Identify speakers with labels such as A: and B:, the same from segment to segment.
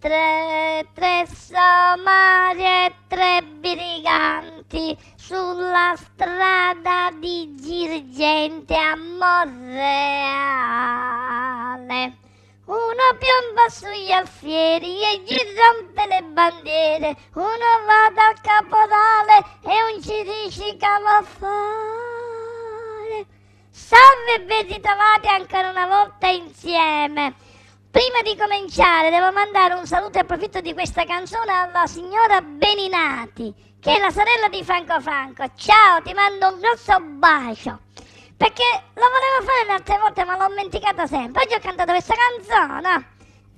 A: tre, tre somari e tre briganti sulla strada di Girgente a Morreale. Uno piomba sugli alfieri e gli rompe le bandiere, uno va dal caporale e un ci risica va a fare. Salve e ben ritrovati ancora una volta insieme. Prima di cominciare devo mandare un saluto e approfitto di questa canzone alla signora Beninati, che è la sorella di Franco Franco. Ciao, ti mando un grosso bacio. Perché lo volevo fare le altre volte ma l'ho dimenticata sempre. Oggi ho cantato questa canzone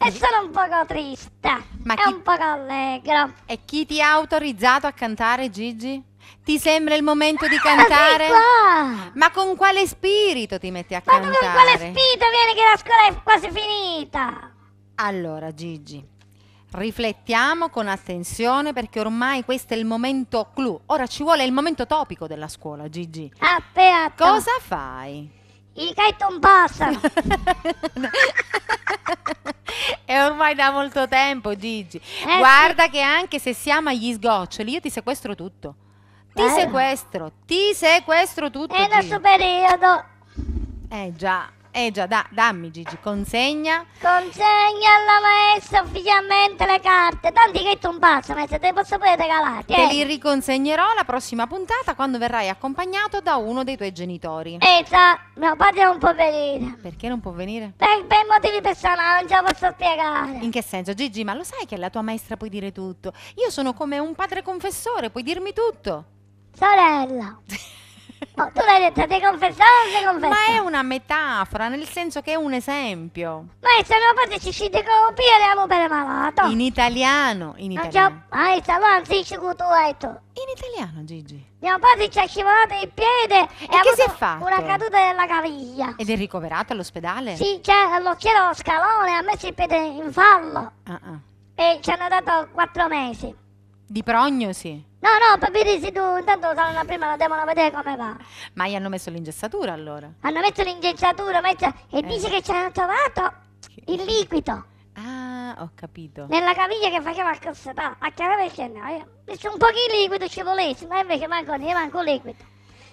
A: e sono un poco triste. Ma è chi... un poco allegro. E chi ti ha autorizzato a cantare
B: Gigi? Ti sembra il momento di cantare? Ah, Ma con quale spirito ti metti a Ma cantare? Ma con quale
A: spirito viene che la scuola è quasi finita?
B: Allora, Gigi, riflettiamo con attenzione perché ormai questo è il momento clou. Ora ci vuole il momento topico della scuola, Gigi. Ah,
A: beato. Cosa fai? I Kaiton passano. È
B: ormai da molto tempo, Gigi. Eh, Guarda sì. che anche se siamo agli sgoccioli, io ti sequestro tutto. Ti eh? sequestro, ti sequestro tutto. È il nostro periodo.
A: Eh già, eh già, da, dammi Gigi, consegna. Consegna alla maestra ufficialmente le carte. Tanti che tu un pazzo, maestra, te le posso pure regalare. Te eh. li
B: riconsegnerò la prossima puntata quando verrai accompagnato da uno dei tuoi genitori. Esatto, mio padre non può venire. Perché non può venire? Per, per motivi personali, non ce la posso spiegare. In che senso, Gigi? Ma lo sai che la tua maestra puoi dire tutto? Io sono come un padre confessore, puoi dirmi tutto. Sorella. Oh, tu l'hai detto, ti confessavo o non ti confesso? Ma è una metafora, nel senso che è un esempio.
A: Maestra, non potete ci copiare
B: per malato. In italiano, in italiano.
A: Maestra, non si ci tu. In italiano, Gigi. Mio padre ci ha scivolato il piede e, e ha che si è fatto? una caduta della caviglia. Ed è ricoverato all'ospedale? Sì, c'è lo scalone, ha messo il piede in fallo. Uh -uh. E ci hanno dato quattro mesi. Di prognosi? No, no, per vedere se tu intanto sarà la prima, la devono vedere come va. Ma gli hanno messo l'ingessatura allora? Hanno messo l'ingessatura mezzo... e eh. dice che ci hanno trovato il liquido.
B: Ah, ho capito.
A: Nella caviglia che faceva a cassata, a chiave eh, Messo Un po' di liquido ci volesse, ma invece manco, ne manco liquido.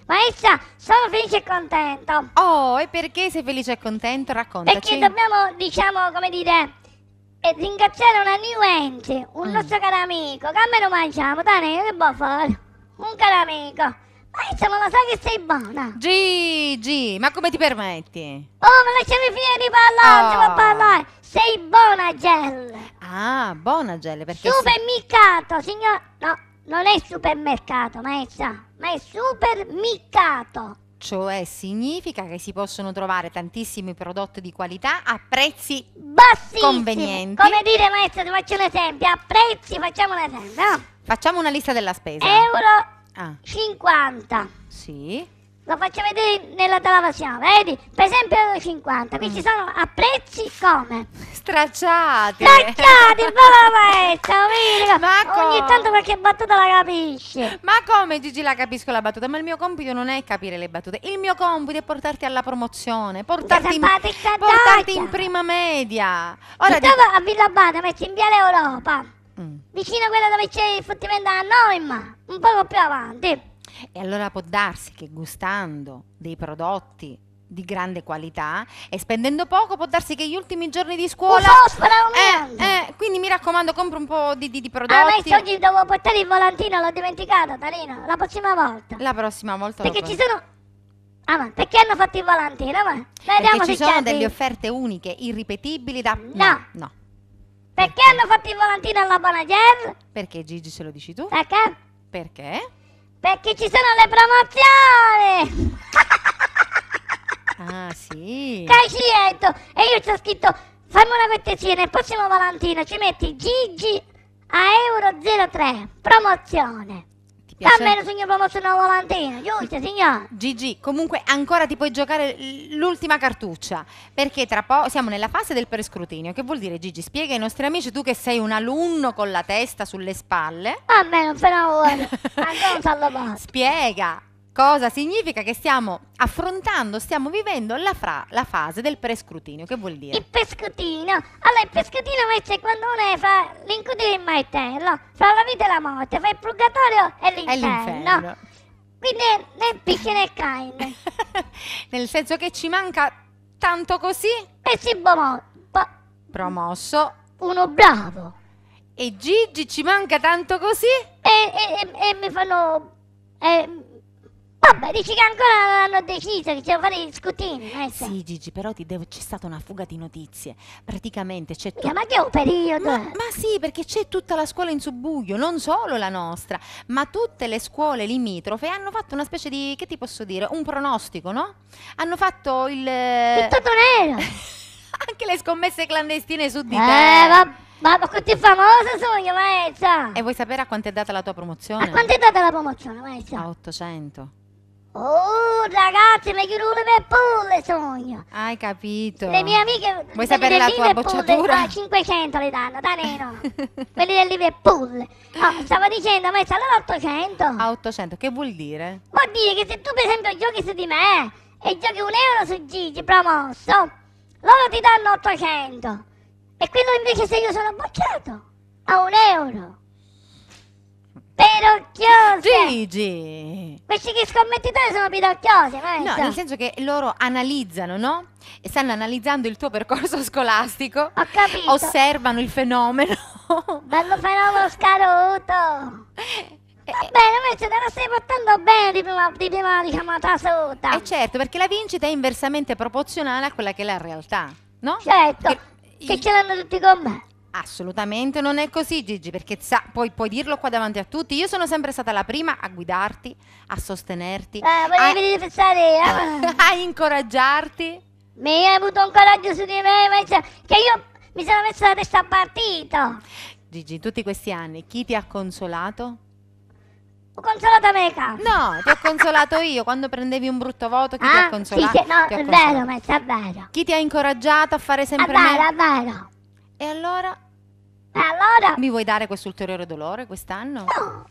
A: Maestra, sono felice e contento. Oh, e perché sei felice e contento? Raccontaci. Perché dobbiamo, diciamo, come dire, e ringraziare una new ente, un mm. nostro caro amico, che a me lo mangiamo, Tane, che buon fare? Un caro amico. Ma insomma, lo sai che sei buona. Gigi, ma come ti permetti? Oh, ma lasciami finire di parlare, oh. parlare. Sei buona, Gel.
B: Ah, buona, Gel, perché...
A: Supermercato, si... signor... No, non è supermercato, maestra, ma è supermercato cioè significa che
B: si possono trovare tantissimi prodotti di qualità a prezzi bassissimi, convenienti. Come dire
A: maestro, ti faccio un esempio, a prezzi facciamo un esempio.
B: Facciamo una lista della spesa.
A: Euro ah. 50. Sì lo faccio vedere nella televisione, vedi? Per esempio euro 50, ci sono a prezzi come? Stracciati! Stracciati, brava maestra, vedi? Ma come? Ogni tanto qualche battuta la capisci!
B: Ma come Gigi la capisco la battuta? Ma il mio compito non è capire le battute, il mio compito è portarti alla
A: promozione, portarti, in, portarti in prima media. Ora di... a Villa Bada, metti in Viale Europa, mm. vicino a quella dove c'è il fottimento anonima, un poco più avanti
B: e allora può darsi che gustando dei prodotti di grande qualità e spendendo poco può darsi che gli ultimi giorni di scuola eh, eh,
A: quindi mi raccomando compro un po' di, di, di ah, prodotti ah, oggi devo portare il volantino l'ho dimenticato Tarino la prossima volta la prossima volta perché ci sono Ah, ma perché hanno fatto il volantino? Ma vediamo ci sono delle offerte uniche, irripetibili da... No. No. no. Perché, perché hanno fatto il volantino alla Bonagel?
B: Perché Gigi se lo dici tu? Perché? Perché?
A: Perché ci sono le promozioni!
B: ah, sì!
A: Dai, Ciento! E io ci ho scritto, fammi una cortesia, nel prossimo Valentino ci metti Gigi a Euro 03, promozione! piace. Almeno signor promosso una volantina, giusto signor? Gigi, comunque ancora ti puoi giocare
B: l'ultima cartuccia, perché tra poco siamo nella fase del prescrutinio, che vuol dire Gigi, spiega ai nostri amici tu che sei un alunno con la testa sulle spalle. A me non se ne vuole, ancora non salvato. Spiega Cosa significa che stiamo affrontando, stiamo vivendo la, fra, la fase del prescrutinio. Che vuol dire? Il
A: prescrutinio. Allora, il prescrutinio invece è quando uno è fra l'incudine e il martello, fra la vita e la morte, fra il purgatorio e l'inferno. E l'inferno. Quindi nel pisce nel cane. nel senso che
B: ci manca tanto così? E si bomo- bo- promosso.
A: Uno bravo. E Gigi ci manca tanto così? E, e, e mi fanno... E, eh, Vabbè, dici che ancora non hanno deciso che c'è fare i scutini.
B: Eh, sì. sì, Gigi, però devo... c'è stata una fuga di notizie. Praticamente c'è tutto. Ma che è un periodo? Ma, ma sì, perché c'è tutta la scuola in subbuglio, non solo la nostra, ma tutte le scuole limitrofe hanno fatto una specie di. che ti posso dire? Un pronostico, no? Hanno fatto il. Pittato eh, nero! Anche le scommesse clandestine su di eh, te. Eh, vabbè. Ma, ma quanto è famosa sogno, maestra! E vuoi sapere a quanto è data la tua promozione? A quanto è data la promozione, maestra? A 800.
A: Oh ragazzi, mi chiudo le mie pulle sogno. Hai capito. Le mie amiche... Vuoi sapere la tua bocciatura? Ah, eh, 500 le danno, da nero. quelli del Liverpool. Oh, stavo dicendo, ma è solo l'800. A 800, che vuol dire? Vuol dire che se tu per esempio giochi su di me e giochi un euro su Gigi promosso, loro ti danno 800. E quello invece se io sono bocciato a un euro. Perocchiose! Gigi! Questi che scommettitori sono pidocchiosi, ma No, nel senso che loro
B: analizzano, no? E stanno analizzando il tuo percorso scolastico. Ho capito. Osservano il
A: fenomeno. Bello fenomeno scaruto! Eh, Va eh. bene, invece te la stai portando bene di prima, di prima diciamo, trasuta. E eh, certo, perché la vincita è inversamente
B: proporzionale a quella che è la realtà, no? Certo, che, che ce l'hanno tutti con me. Assolutamente non è così Gigi, perché sa, puoi, puoi, dirlo qua davanti a tutti, io sono sempre stata la prima a guidarti, a sostenerti, eh, a, pensare, eh. a incoraggiarti.
A: Mi hai avuto un coraggio su di me, invece, che io mi sono messa la testa a partito.
B: Gigi, in tutti questi anni, chi ti ha consolato? Ho consolato Meca. No, ti ho consolato io quando prendevi un brutto voto. Chi ah, ti ha ah, consolato? Sì, no, è vero, ma è vero. Chi ti ha incoraggiato a fare sempre meglio? È vero, me... è vero. E allora allora? Mi vuoi dare questo ulteriore dolore quest'anno? No.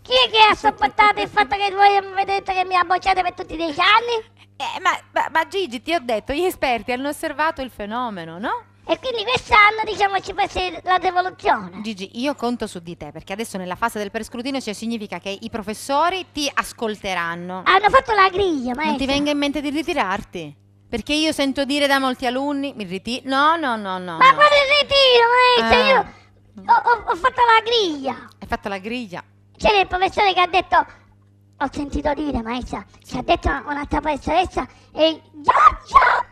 A: Chi è che ha sopportato il fatto che voi mi vedete che mi ha abbocciate per tutti i dieci anni? Eh, ma, ma, ma, Gigi, ti ho detto, gli esperti hanno osservato il fenomeno, no? E quindi quest'anno diciamo ci può
B: essere la devoluzione. Gigi, io conto su di te perché adesso nella fase del prescrutinio cioè, significa che i professori ti ascolteranno. Hanno fatto la griglia, ma. Non ti venga in mente di ritirarti. Perché io sento dire da molti alunni, mi ritiro, no, no, no, no. Ma no. quale
A: ritiro, maestra? Eh, cioè ah. Io ho, ho, fatto la griglia. Hai fatto la griglia? C'era il professore che ha detto, ho sentito dire maestra, ci ha detto un'altra professoressa e Giorgio,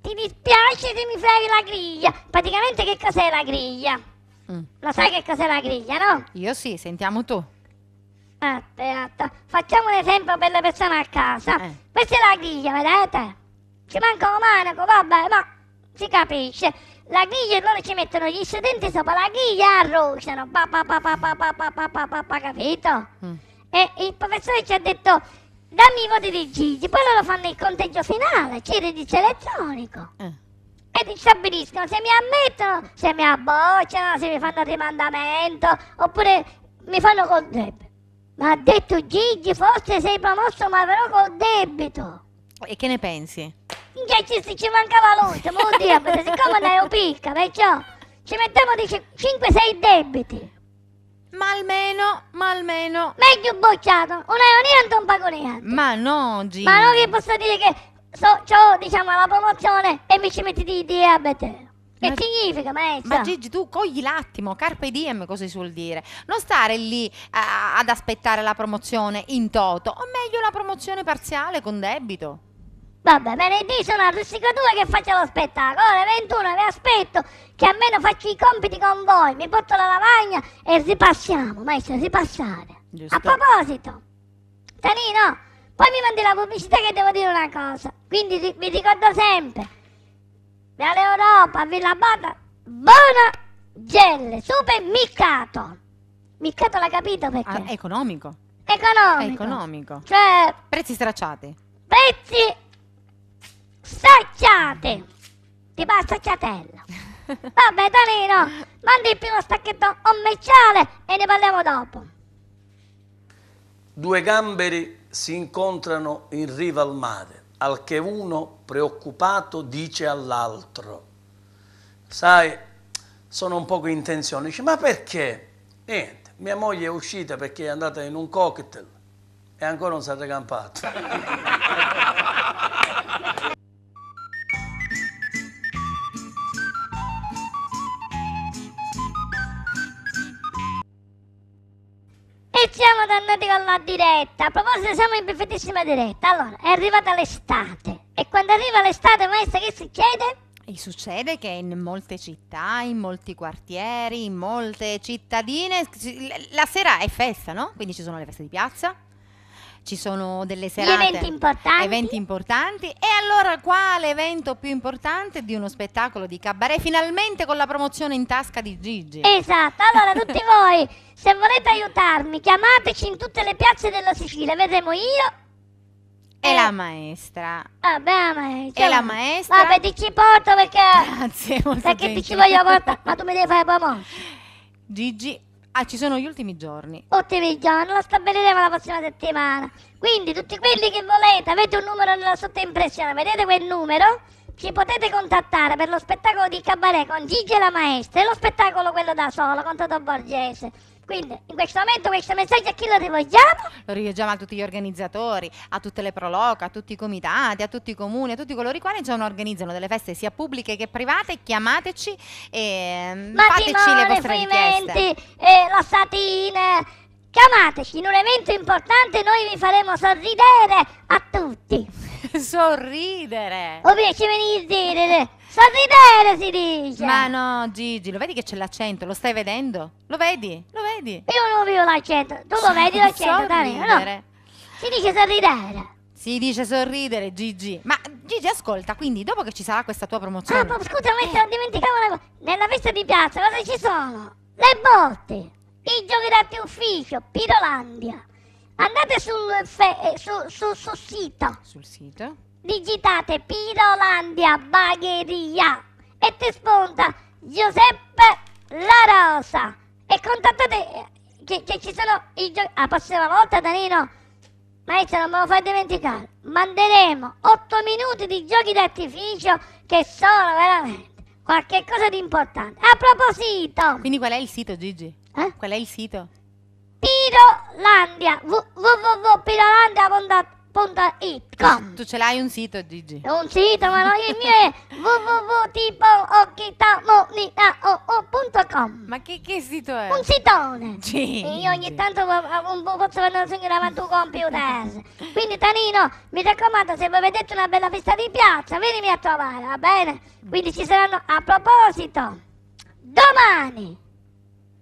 A: ti dispiace se mi fai la griglia. Praticamente che cos'è la griglia? Mm. Lo sai che cos'è la griglia, no? Io sì, sentiamo tu. Aspetta, facciamo un esempio per le persone a casa. Eh. Questa è la griglia, vedete? Ci manca un monaco, vabbè, ma si capisce. La griglia loro ci mettono gli studenti sopra la griglia e arrostano. Pa, pa, pa, pa, pa, pa, pa, pa, pa, pa, pa, capito? Mm. E il professore ci ha detto dammi i voti di Gigi, poi loro fanno il conteggio finale, c'è il giudice elettronico. Eh. E ti stabiliscono se mi ammettono, se mi abbocciano, se mi fanno rimandamento, oppure mi fanno col debito. Ma ha detto Gigi, forse sei promosso ma però col debito. E che ne pensi? che ci mancava l'ultimo, un debito, siccome ne ho picca, perciò ci mettiamo 5-6 debiti. Ma almeno, ma almeno... Meglio bocciato, un eoniante e un niente. Ma no, Gino. Ma non vi posso dire che so, ho, diciamo, la promozione e mi ci metti di diabete. Che ma, significa, maestra? Ma Gigi, tu
B: cogli l'attimo, carpe diem, così suol dire. Non stare lì a, ad aspettare la promozione in toto, o meglio la promozione parziale con debito. Vabbè, venerdì
A: sono a Rustico 2 che faccio lo spettacolo. Ore 21 vi aspetto che almeno faccio i compiti con voi. Mi porto la lavagna e ripassiamo, maestro, ripassare. Giusto. A proposito, Tanino, poi mi mandi la pubblicità che devo dire una cosa. Quindi vi ricordo sempre, dall'Europa a Villa Bata, buona gel, super miccato. Miccato l'ha capito perché? Ah, economico. Economico. Economico. Cioè... Prezzi stracciati. Prezzi stracciati. Stacchiate! Ti passa chiatella. Vabbè, Danilo, mandi il primo stacchetto commerciale e ne parliamo dopo.
C: Due gamberi si incontrano in riva al mare, al che uno, preoccupato, dice all'altro. Sai, sono un poco in tensione. Dice, ma perché? Niente, mia moglie è uscita perché è andata in un cocktail e ancora non si è recampato.
A: siamo tornati con la diretta. A proposito, siamo in perfettissima diretta. Allora, è arrivata l'estate. E quando arriva l'estate, maestra, che succede?
B: E succede che in molte città, in molti quartieri, in molte cittadine, la sera è festa, no? Quindi ci sono le feste di piazza, ci sono delle serate. Gli eventi importanti. Eventi importanti. E allora quale evento più importante di uno spettacolo di cabaret? Finalmente con la promozione in tasca di Gigi. Esatto,
A: allora tutti voi, se volete aiutarmi, chiamateci in tutte le piazze della Sicilia, vedremo io e la
B: maestra.
A: Vabbè, la maestra. E la maestra. Vabbè, ti ci porto perché. Grazie, molto Perché ti ci voglio portare, ma tu mi devi fare pomò. Gigi Ah, ci sono gli ultimi giorni. Ultimi giorni, lo stabiliremo la prossima settimana. Quindi tutti quelli che volete, avete un numero nella sottoimpressione, vedete quel numero, ci potete contattare per lo spettacolo di Cabaret con Gigi e la Maestra e lo spettacolo quello da solo con Toto Borghese. Quindi in questo momento questo messaggio a chi lo rivolgiamo?
B: Lo rivolgiamo a tutti gli organizzatori, a tutte le proloca, a tutti i comitati, a tutti i comuni, a tutti coloro i quali già organizzano delle feste sia pubbliche che private, chiamateci e Matrimonio, fateci le vostre richieste. Matrimoni,
A: eh, lassatine, Chiamateci in un evento importante, noi vi faremo sorridere a tutti. sorridere? O invece venire sorridere si dice. Ma no, Gigi, lo vedi che c'è l'accento,
B: lo stai vedendo? Lo vedi? Lo vedi? Io non vedo l'accento, tu lo vedi l'accento, Dario? No.
A: Si dice sorridere.
B: Si dice sorridere, Gigi. Ma Gigi, ascolta, quindi dopo che ci sarà questa tua promozione... Ah, scusa, eh.
A: dimenticavo una cosa. Nella festa di piazza cosa ci sono? Le botte i giochi d'artificio, Pirolandia. Andate sul, fe, eh, su, su, su sito. Sul sito. Digitate Pirolandia Bagheria e ti spunta Giuseppe La Rosa. E contattate eh, che, che ci sono i giochi. La ah, prossima volta, Danilo, maestro, non me lo fai dimenticare. Manderemo 8 minuti di giochi d'artificio che sono veramente qualche cosa di importante. A proposito! Quindi qual è il sito, Gigi? Eh? Qual è il sito? Pirolandia, www.pirolandia.com www.tipon.it Tu ce l'hai un sito, Gigi? Un sito, ma no, il mio è www.tiponokitamoniao.com Ma che, che, sito è? Un sitone! Gigi. Io ogni tanto un po' posso andare davanti a computer. Quindi, Tanino, mi raccomando, se voi vedete una bella festa di piazza, venimi a trovare, va bene? Quindi ci saranno, a proposito, domani!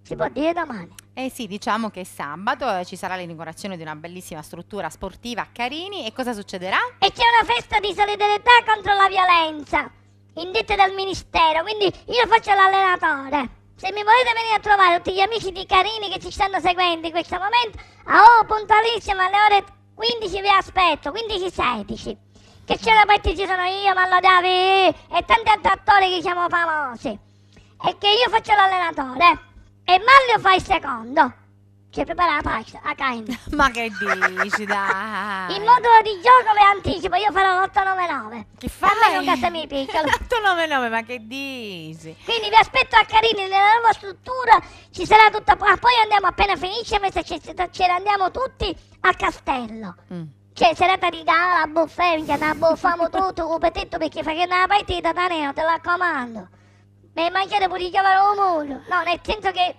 A: Si può
B: dire domani? Eh sì, diciamo che sabato eh, ci sarà l'inaugurazione di una bellissima struttura sportiva a Carini e cosa succederà?
A: E c'è una festa di solidarietà contro la violenza, indetta dal Ministero, quindi io faccio l'allenatore. Se mi volete venire a trovare tutti gli amici di Carini che ci stanno seguendo in questo momento, a oh, puntualissimo alle ore 15 vi aspetto, 15-16. Che c'è da parte ci sono io, Mallo Davi e tanti altri attori che siamo famosi. E che io faccio l'allenatore e Mario fa il secondo. Cioè prepara la pasta, a kind. Ma che
B: dici, dai?
A: Il modulo di gioco le anticipo, io farò l'899. Che fai? A me non cazzo mi piccolo. l'899, ma che
B: dici?
A: Quindi vi aspetto a Carini nella nuova struttura, ci sarà tutta... Ah, poi andiamo appena finisce, ce ne andiamo tutti al castello. Mm. Cioè, serata di gala, buffet, minchia, ah, buffiamo tutto, cupettetto, perché fai che una partita da nero, te la comando mi è mancato pure di chiamare No, nel senso che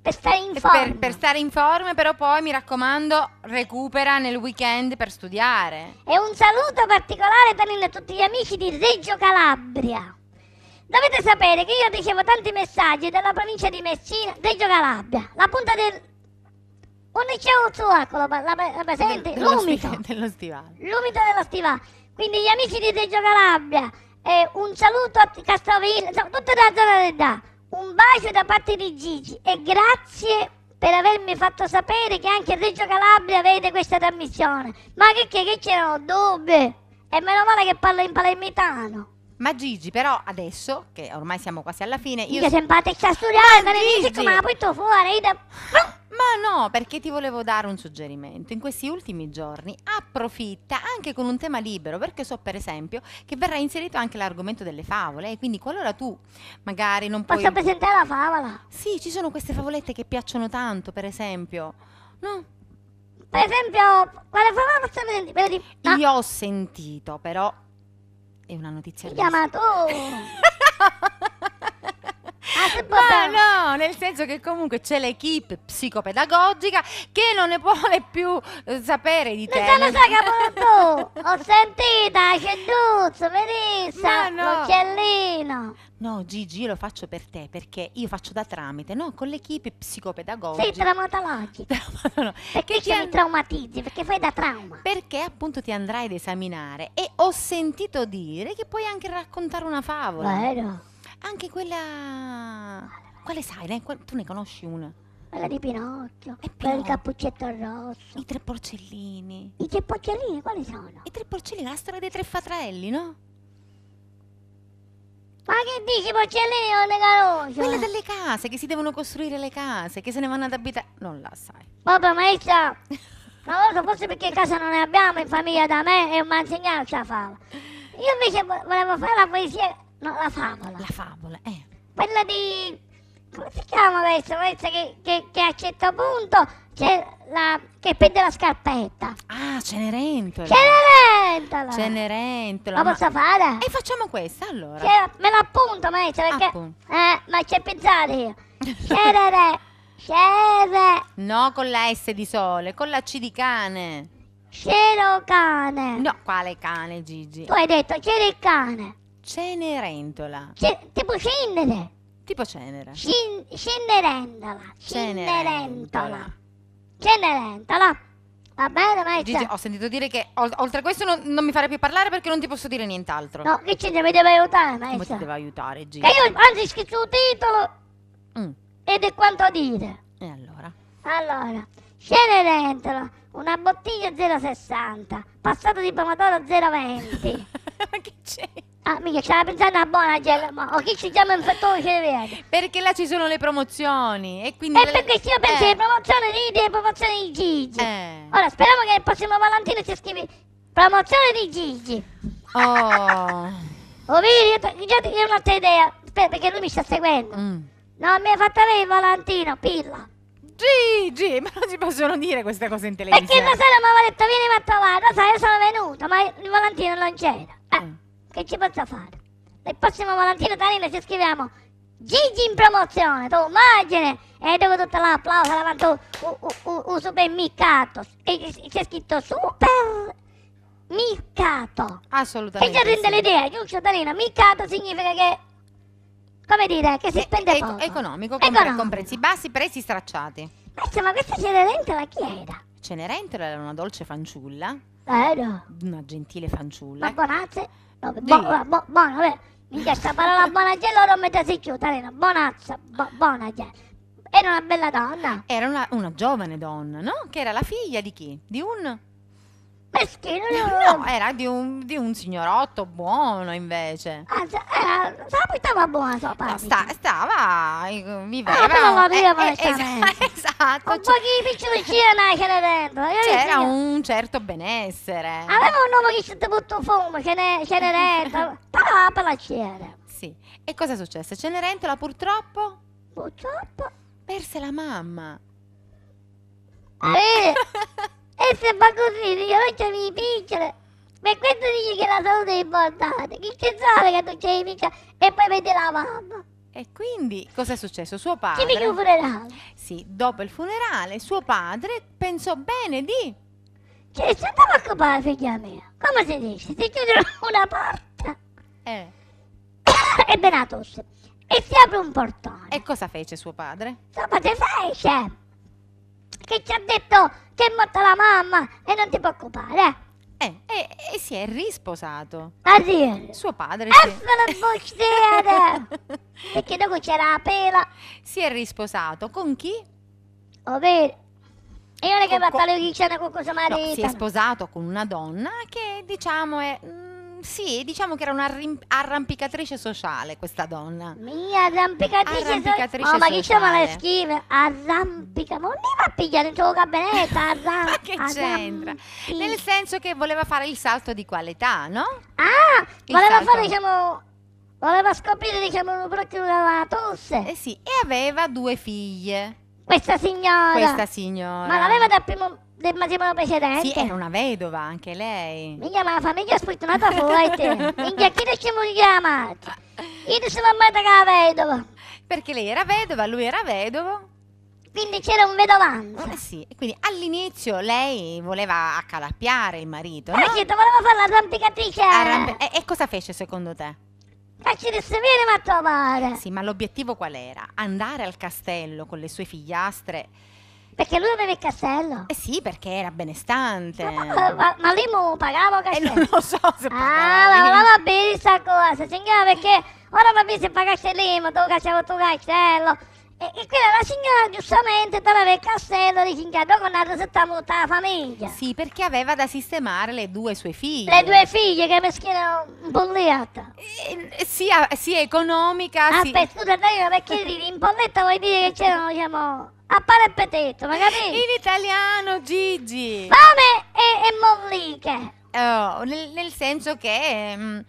A: per stare in forma. Per, per, stare in forma, però poi mi raccomando, recupera nel weekend per studiare. E un saluto particolare per il, tutti gli amici di Reggio Calabria. Dovete sapere che io ricevo tanti messaggi dalla provincia di Messina, Reggio Calabria, la punta del. Un liceo zuaccolo, la, la, la presente, dello l'umito.
B: Sti, dello stivale.
A: L'umito dello stivale. Quindi gli amici di Reggio Calabria, eh, un saluto a Castroville, insomma, tutta la zona del DA, un bacio da parte di Gigi e grazie per avermi fatto sapere che anche a Reggio Calabria vede questa trasmissione. Ma che che, che c'erano dubbi? E meno male che parlo in
B: palermitano. Ma Gigi, però, adesso, che ormai siamo quasi alla fine, io. Io sembrate sta studiando, ma mi dice come la butto fuori? Da... Ma no, perché ti volevo dare un suggerimento. In questi ultimi giorni approfitta anche con un tema libero, perché so per esempio che verrà inserito anche l'argomento delle favole quindi qualora tu magari non Posso puoi... Posso presentare la favola? Sì, ci sono queste favolette che piacciono tanto, per esempio. No? Per
A: esempio, quale favola possiamo sentire?
B: No. Io ho sentito però è una notizia. Mi chiama
A: Ah, Ma
B: no, nel senso che comunque c'è l'equipe psicopedagogica che non ne vuole più eh, sapere di te. Non lo sai boh, che tu! Ho sentito, hai seduto, Melissa, no. l'occhiellino. No, Gigi, io lo faccio per te perché io faccio da tramite, no? Con l'equipe psicopedagogica. Sei
A: traumatologica. no, no. Perché ti and-
B: traumatizzi? Perché fai da trauma. Perché appunto ti andrai ad esaminare e ho sentito dire che puoi anche raccontare una favola. Vero. Anche quella... Quale sai? Qual... Tu ne conosci una?
A: Quella di Pinocchio, e quella di Cappuccetto Rosso. I tre porcellini. I tre porcellini quali sono? I tre
B: porcellini, la storia dei tre fratelli, no?
A: Ma che dici porcellini non
B: le conosco? Quella delle case, che si devono costruire le case, che se ne vanno ad abitare... Non la sai.
A: Vabbè, maestra, una volta forse perché casa non ne abbiamo in famiglia da me e mi ha insegnato a farla. Io invece volevo fare la poesia No, la favola. La favola, eh. Quella di... come si chiama adesso? Questa che, che, che a certo punto c'è la... che pende la scarpetta. Ah, Cenerentola. Cenerentola. Cenerentola. La ma... posso fare?
B: E facciamo questa, allora. C'è...
A: me l'appunto, maestra, perché... Appunto. Eh, ma c'è pensate io.
B: Cenerentola. Sceve. No, con la S di sole, con la C di cane. C'ero cane. No, quale cane, Gigi? Tu hai detto c'era il cane. Cenerentola. Ce- tipo Cenere. Tipo Cenere. Cin-
A: cenerentola. Cenerentola. Cenerentola.
B: Va bene, maestra. Gigi, ho sentito dire che ol- oltre a questo non, non mi farei più parlare perché non ti posso dire nient'altro. No,
A: che c'entra? Mi deve aiutare, Come ti deve aiutare, Gigi? E io anzi scritto un titolo Mm, ed è quanto dire. E allora? Allora, Cenerentola, una bottiglia 0,60, passata di pomodoro 0,20. Ma che c'è? Ah, mica, stava pensando a buona gel, ma ho che ci siamo infettati se vede. Perché là ci sono le promozioni e quindi... E delle... perché io penso eh. le promozioni di Ida e promozioni di Gigi. Eh. Ora, speriamo che il prossimo Valentino ci scrivi promozione di Gigi. Oh... oh, vedi, già ti ho un'altra idea. Aspetta, perché lui mi sta seguendo. Mm. No, mi ha fatto lei il Valentino, pilla. Gigi, ma non si possono dire queste cose in televisione. Perché la sera mi aveva detto vieni a trovare, lo sai, io sono venuto, ma il Valentino non c'era. Eh. Mm che ci possa fare? Nel prossimo volantino Tarina ci scriviamo Gigi in promozione, tu immagini! E dopo tutta l'applauso davanti a un, un, un supermercato, e c'è scritto super miccato. Assolutamente. E già rende sì. l'idea, giusto Tarina? Miccato significa che come dire, che si spende e, poco. Economico, economico. con
B: prezzi bassi, prezzi stracciati. Ma eh, insomma, questa Cenerentola chi era? Cenerentola era una dolce fanciulla. Vero. Eh, una gentile fanciulla. Ma
A: buonazze. No, buona, buona, buona, vabbè. Minchia, sta parola buonagello loro mi si chiude, Elena. Bonazza, bo, buonagello.
B: Era una bella donna. Era una, una giovane donna, no? Che era la figlia di chi? Di un peschino no, era di un, di un, signorotto buono invece. Ah, era, sapitava buona sua parte. No, sta, stava, eh, viveva. Ah, però la prima eh, eh
A: esatto, esatto. Con cioè, pochi picciolini c'era dentro. C'era un
B: certo benessere.
A: Aveva un uomo che ci buttò fumo, c'era dentro.
B: Però la c'era. Sì, e cosa è successo? Cenerentola purtroppo...
A: Purtroppo... Perse la mamma. Eh. E se fa così, ti cominciano i piccole. Per questo dici che la salute è importante. Chi che sale che tu c'hai i piccoli e poi vede la mamma.
B: E quindi cosa è successo? Suo padre. Chi Ci un funerale. Sì, dopo il funerale, suo padre pensò bene di.
A: Cioè, se andava a occupare figlia mia, come si dice? Si chiude una porta. Eh. e Benatus. E si apre un portone. E cosa fece suo padre? Suo padre fece che ci ha detto che è morta la mamma e non ti preoccupare. Eh, e, e si è risposato. Ah sì? Suo padre. E sì. non Perché dopo c'era la pela. Si è risposato. Con chi? Ovvero. Oh, e non è che va a fare con cosa marita. No, si è sposato
B: con una donna che diciamo è sì, diciamo che era un'arrampicatrice sociale questa donna.
A: Mia arrampicatrice, arrampicatrice so- oh, ma chi c'è la schiva? Arrampica, non non va a pigliare il tuo gabinetta, arram- Ma che
B: c'entra? Nel senso che voleva fare il salto di qualità, no? Ah,
A: il voleva salto. fare diciamo voleva scoprire diciamo proprio la tosse. Eh sì, e aveva due figlie. Questa signora. Questa
B: signora. Ma l'aveva dal
A: primo del matrimonio
B: precedente. Sì, era una vedova anche lei.
A: Minchia, ma la famiglia è sfortunata forte. Minchia, chi ci vogliamo amati? Io sono amata che la vedova. Perché lei era vedova, lui era
B: vedovo. Quindi c'era un vedovanza. Eh sì, quindi all'inizio lei voleva accalappiare il marito, Ma eh, no?
A: voleva fare l'arrampicatrice. Arrampi-
B: e, e cosa fece secondo te? Cacci eh, di se viene a trovare. Sì, ma l'obiettivo qual era? Andare al castello con le sue figliastre perché lui aveva il castello. Eh sì, perché era benestante. Ma,
A: ma, ma, ma lì mo pagava il eh, castello? Eh, non lo so se pagava. Ah, ma va bene questa cosa, signora, perché ora va bene se pagasse lì, ma tu cacciavo tu castello. E, e quella la signora giustamente aveva il castello di Cinghia, dopo è se tutta la famiglia. Sì, perché aveva da sistemare le due sue figlie. Le due figlie che meschino un
B: Eh, sia, sia economica. Ah, sì. scusa, perché in polletta vuol dire che c'erano, diciamo a pane e petetto, ma capito? In italiano, Gigi! Fame e, e molliche! Oh, nel, nel, senso che... Mh, mm,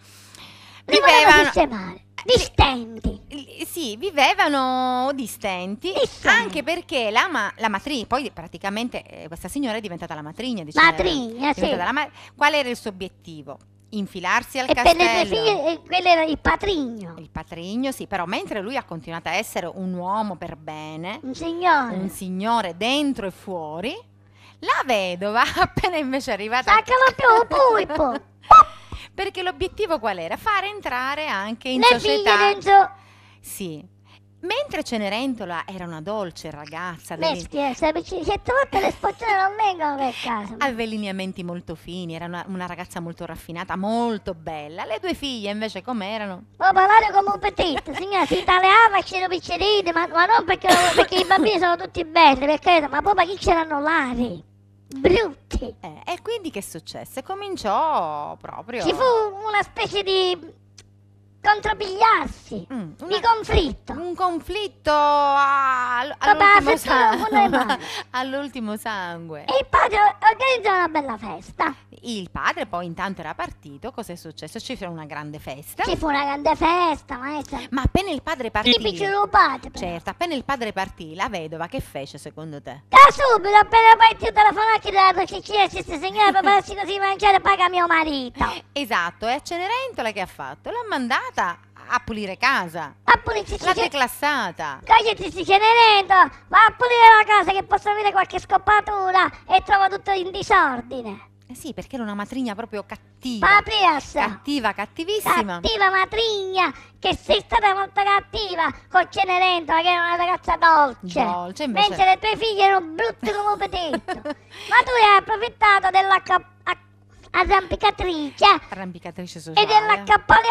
A: vivevano...
B: Di stenti. Sì, vivevano di stenti. anche perché la, ma, la matrigna, poi praticamente eh, questa signora è diventata la matrigna, diciamo. Matrigna, sì. Ma- qual era il suo obiettivo? infilarsi al e castello. Per le eh, quello era il patrigno. Il patrigno, sì, però mentre lui ha continuato a essere un uomo per bene, un signore, un signore dentro e fuori, la vedova appena invece è arrivata... Saccalo più un pulpo! Perché l'obiettivo qual era? Fare entrare anche in le società... Figlie dentro... Sì, Mentre Cenerentola era una dolce ragazza, Bestie,
A: se tutte
B: le spocciole non vengono per caso. Aveva lineamenti molto fini, era una, una, ragazza molto raffinata, molto bella. Le due figlie invece com'erano?
A: Oh, parlare come un petit, signora, si italeava, c'erano piccerine, ma, ma, non perché, perché i bambini sono tutti belli, perché, ma poi ma chi c'erano l'ari? Brutti.
B: Eh, e quindi che successe? Cominciò proprio... Ci fu
A: una specie di contropigliarsi mm, di conflitto un conflitto a,
B: a, Papà, sangue, all'ultimo sangue e il padre organizzò una bella festa il padre poi intanto era partito cosa è successo? ci fu una grande festa ci fu una grande festa maestra ma appena il padre partì tipico padre
A: però. certo appena
B: il padre partì la vedova che fece secondo te?
A: Ora subito, appena partito telefono anche dalla chi chiede se signora prepararsi così mangiare paga mio marito. Esatto, è a Cenerentola che ha fatto, l'ha mandata a pulire casa.
B: A pulire pulirsi L'ha
A: declassata. Cogliti si Cenerentola, va a pulire la casa che possa avere qualche scoppatura e trova tutto in disordine. Eh sì, perché era una matrigna proprio cattiva. Papias! Cattiva, cattivissima. Cattiva matrigna, che sei stata molto cattiva con Cenerentola, che era una ragazza dolce. Dolce, invece... Mentre le tue figlie erano brutte come un petetto. Ma tu hai approfittato della arrampicatrice. Arrampicatrice sociale. E dell'accappale...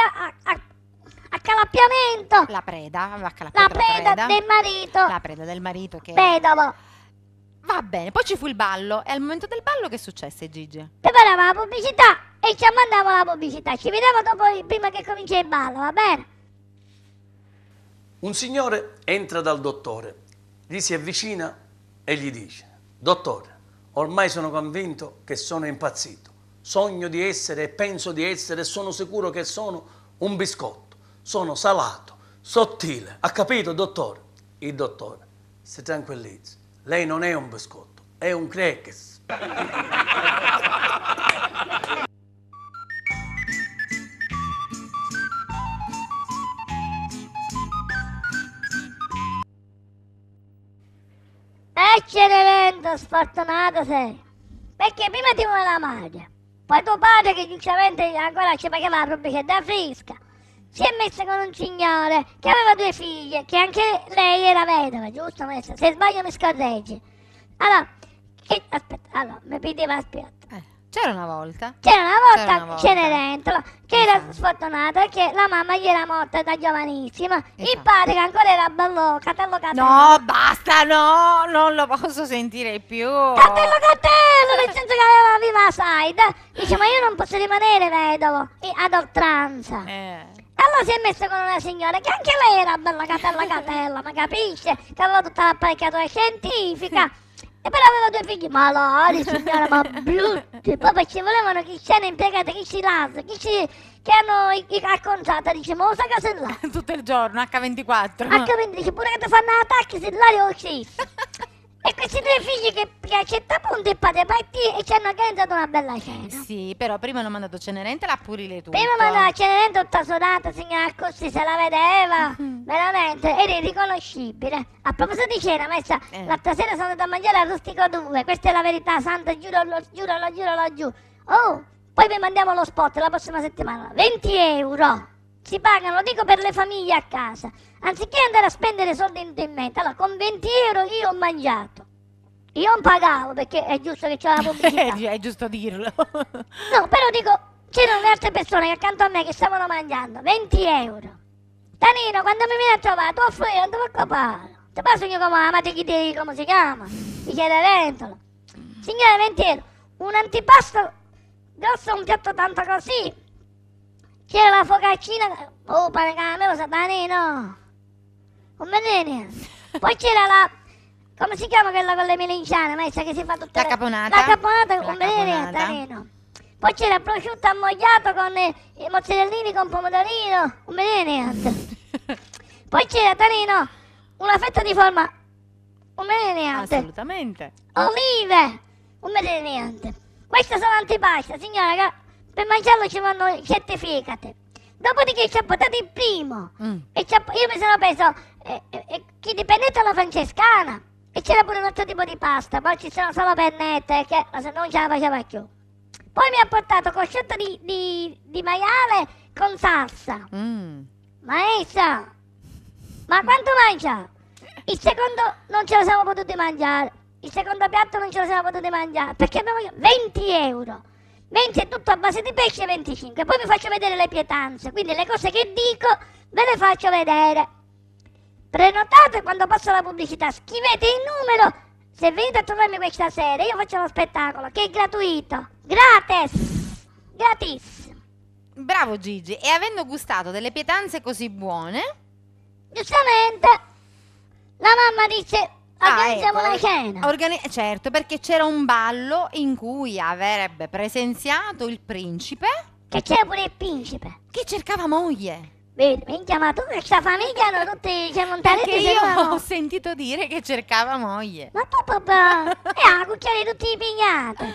A: accalappiamento. La preda, la, la preda, del marito. La
B: preda del marito che... Vedovo. Va bene, poi ci fu il ballo. E al momento del ballo che
C: successe, Gigi?
A: Preparava la pubblicità e ci mandava la pubblicità. Ci vediamo dopo, prima che comincia il ballo, va bene?
C: Un signore entra dal dottore, gli si avvicina e gli dice, dottore, ormai sono convinto che sono impazzito, sogno di essere e penso di essere e sono sicuro che sono un biscotto, sono salato, sottile, ha capito dottore? Il dottore si tranquillizza lei non è un biscotto, è un crackers.
A: Eccellente, sfortunato sei. Perché prima ti vuole la madre, poi tuo padre che giustamente ancora ci pagava la rubrica da fresca, si è messa con un signore che aveva due figlie, che anche lei era vedova, giusto? Maestra? Se sbaglio mi scorreggi. Allora, che, aspetta, allora, mi pideva aspetta. Eh, c'era una volta. C'era una volta, volta. Cenerentola, che esatto. era sfortunata perché la mamma gli era morta da giovanissima. Esatto. Il padre che ancora era bello, catello catello. No, basta, no, non lo posso sentire più. Catello catello, nel senso che aveva viva side. Dice, ma io non posso rimanere vedovo, ad oltranza. Eh allora si è messa con una signora che anche lei era bella catella catella, ma capisce? Che aveva tutta l'apparicatura scientifica. E però aveva due figli malati, signora, ma brutti. Poi ci volevano chi siano impiegate, chi ci lascia chi ci che hanno i, i, acconciata, dice, ma usa casellare Tutto il giorno, H24. H24, pure che ti fanno attacchi, se l'aria ucciso. E questi tre figli che piacetta punto e pate partì e ci hanno
B: organizzato una bella cena. Sì, però prima hanno mandato Cenerentola a pulire tutto. Prima hanno mandato Cenerentola tutta
A: sudata, signora Costi se la vedeva, veramente, era riconoscibile. A proposito di cena, messa, eh. l'altra sera sono andata a mangiare a Rustico 2, questa è la verità santa, giuro, lo giuro, lo giuro, lo giuro. Oh, poi vi mandiamo lo spot la prossima settimana, 20 euro si pagano, dico per le famiglie a casa, anziché andare a spendere soldi in inutilmente, allora con 20 euro io ho mangiato. Io non pagavo perché è giusto che c'era la eh, pubblicità. è giusto dirlo. no, però dico, c'erano le altre persone che accanto a me che stavano mangiando, 20 euro. Tanino, quando mi viene a trovare, tu offri, non ti preoccupare. Ti passo io come amate chi ti, come si chiama? Mi chiede ventolo. Signore, 20 euro. Un antipasto grosso, un piatto tanto così, Quiero oh, la focaccina, oh, me lo sa pane caramelo, satanino. Convenene. Poi c'era la, come si chiama quella con le melinciane, maestra, che si fa tutta la... caponata. La caponata, convenene, satanino. Poi c'era il prosciutto ammogliato con eh, i mozzarellini con pomodorino, Un convenene. Poi c'era, tanino, una fetta di forma, Un convenene. Assolutamente. Olive, Un convenene. Queste sono antipasta, signora, per mangiarlo ci vanno sette figate. Dopodiché ci ha portato il primo. Mm. E ci ha, io mi sono preso eh, eh, chi di pennetta alla francescana. E c'era pure un altro tipo di pasta, poi ci sono solo pennette, che non ce la faceva più. Poi mi ha portato cosciotto di, di, di maiale con salsa. Mm. Maestra, ma quanto mangia? Il secondo non ce lo siamo potuti mangiare. Il secondo piatto non ce lo siamo potuti mangiare. Perché abbiamo 20 euro. 20 è tutto a base di pesce, 25. Poi vi faccio vedere le pietanze, quindi le cose che dico ve le faccio vedere. Prenotate quando passa la pubblicità, scrivete il numero. Se venite a trovarmi questa sera, io faccio lo spettacolo, che è gratuito. Gratis! Gratis! Bravo Gigi, e avendo gustato
B: delle pietanze così buone... Giustamente, la mamma dice Organizziamo ah, ecco. una cena. Organi- certo, perché c'era un ballo in cui avrebbe presenziato il principe. Che c'era pure il principe. Che cercava moglie.
A: Vedi, minchia, ma tu questa famiglia hanno tutti i Montanetti Perché io ho sentito dire che cercava moglie. Ma tu papà, e ha cucchiare tutti i pignati.